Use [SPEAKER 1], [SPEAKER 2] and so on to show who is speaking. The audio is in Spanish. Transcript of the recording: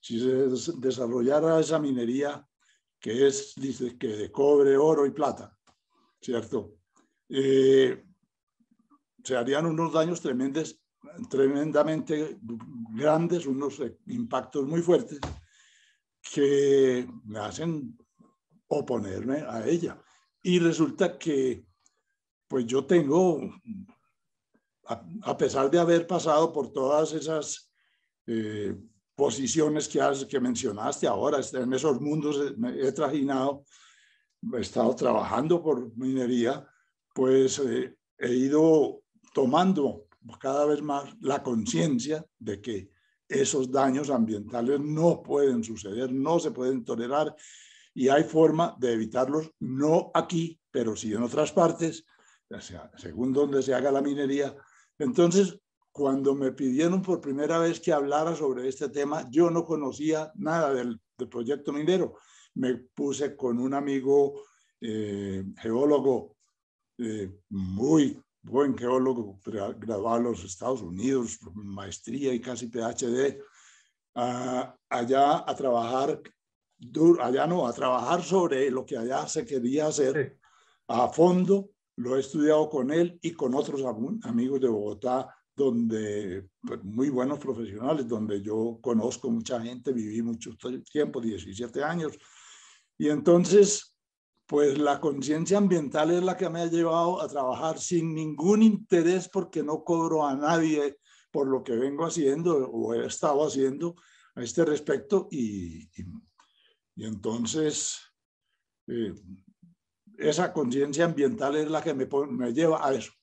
[SPEAKER 1] si se desarrollara esa minería que es, dice, que de cobre, oro y plata, ¿cierto? Eh, se harían unos daños tremendos, tremendamente grandes, unos impactos muy fuertes que me hacen oponerme a ella. Y resulta que, pues yo tengo, a, pesar de haber pasado por todas esas eh, posiciones que, que mencionaste ahora, en esos mundos he trajinado, he estado trabajando por minería, pues eh, he ido tomando cada vez más la conciencia de que esos daños ambientales no pueden suceder, no se pueden tolerar y hay forma de evitarlos, no aquí, pero sí en otras partes, según donde se haga la minería. Entonces, cuando me pidieron por primera vez que hablara sobre este tema, yo no conocía nada del, proyecto minero. Me puse con un amigo eh, geólogo, eh, muy buen geólogo, graduado en los Estados Unidos, maestría y casi PhD, allá a trabajar, allá no, a trabajar sobre lo que allá se quería hacer a fondo. Lo he estudiado con él y con otros amigos de Bogotá donde pues, muy buenos profesionales, donde yo conozco mucha gente, viví mucho tiempo, 17 años. Y entonces, pues la conciencia ambiental es la que me ha llevado a trabajar sin ningún interés porque no cobro a nadie por lo que vengo haciendo o he estado haciendo a este respecto. Y, y, entonces, eh, esa conciencia ambiental es la que me lleva a eso